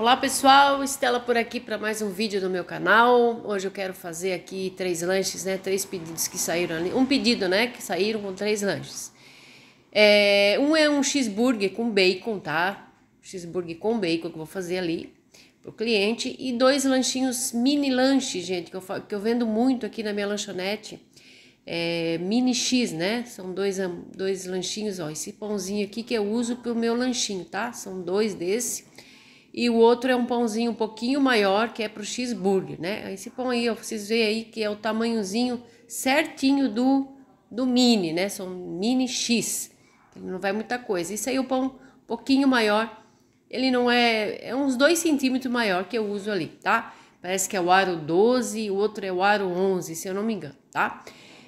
Olá pessoal, Estela por aqui para mais um vídeo do meu canal. Hoje eu quero fazer aqui três lanches, né? Três pedidos que saíram ali. Um pedido, né? Que saíram com três lanches. É, um é um cheeseburger com bacon, tá? Cheeseburger com bacon que eu vou fazer ali pro cliente. E dois lanchinhos, mini lanche, gente, que eu, que eu vendo muito aqui na minha lanchonete. É, mini X, né? São dois, dois lanchinhos, ó. Esse pãozinho aqui que eu uso pro meu lanchinho, tá? São dois desse e o outro é um pãozinho um pouquinho maior, que é para o cheeseburger, né? Esse pão aí, vocês veem aí que é o tamanhozinho certinho do, do mini, né? São mini X, não vai muita coisa. Isso aí é o pão um pouquinho maior, ele não é, é uns 2 centímetros maior que eu uso ali, tá? Parece que é o aro 12, o outro é o aro 11, se eu não me engano, tá?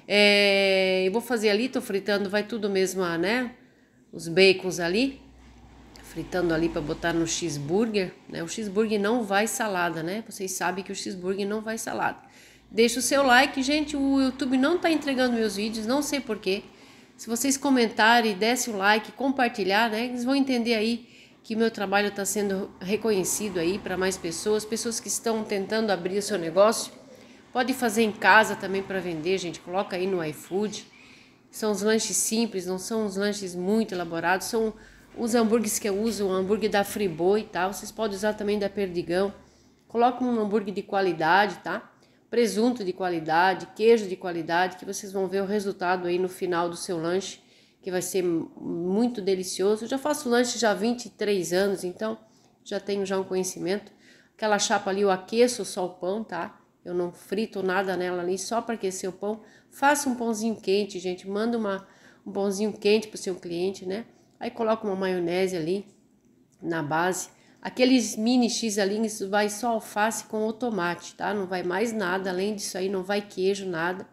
É, eu vou fazer ali, tô fritando, vai tudo mesmo, né? Os bacons ali fritando ali para botar no cheeseburger, né? O cheeseburger não vai salada, né? Vocês sabem que o cheeseburger não vai salada. Deixa o seu like, gente. O YouTube não está entregando meus vídeos, não sei porquê. Se vocês comentarem, dessem o like, compartilhar, né? Eles vão entender aí que meu trabalho está sendo reconhecido aí para mais pessoas, pessoas que estão tentando abrir o seu negócio. Pode fazer em casa também para vender, gente. Coloca aí no iFood. São os lanches simples, não são os lanches muito elaborados, são os hambúrgueres que eu uso, o hambúrguer da Friboi, tal. Vocês podem usar também da Perdigão. Coloque um hambúrguer de qualidade, tá? Presunto de qualidade, queijo de qualidade, que vocês vão ver o resultado aí no final do seu lanche, que vai ser muito delicioso. Eu já faço lanche já há 23 anos, então já tenho já um conhecimento. Aquela chapa ali eu aqueço só o pão, tá? Eu não frito nada nela ali só para aquecer o pão. Faça um pãozinho quente, gente. Manda uma, um pãozinho quente para o seu cliente, né? Aí coloca uma maionese ali na base. Aqueles mini x isso vai só alface com o tomate, tá? Não vai mais nada, além disso aí não vai queijo, nada.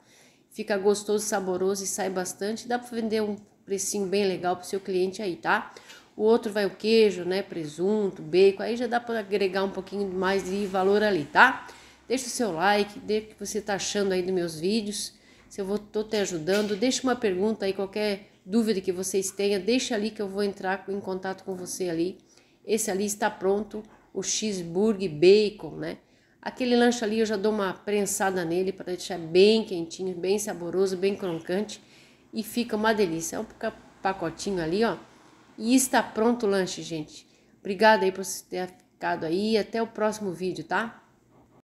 Fica gostoso, saboroso e sai bastante. Dá para vender um precinho bem legal pro seu cliente aí, tá? O outro vai o queijo, né, presunto, bacon, aí já dá para agregar um pouquinho mais de valor ali, tá? Deixa o seu like, dê o que você tá achando aí dos meus vídeos, se eu vou, tô te ajudando, deixa uma pergunta aí, qualquer dúvida que vocês tenham, deixa ali que eu vou entrar em contato com você ali. Esse ali está pronto, o cheeseburger bacon, né? Aquele lanche ali eu já dou uma prensada nele para deixar bem quentinho, bem saboroso, bem crocante e fica uma delícia. É um pacotinho ali, ó. E está pronto o lanche, gente. Obrigada aí por você ter ficado aí. Até o próximo vídeo, tá?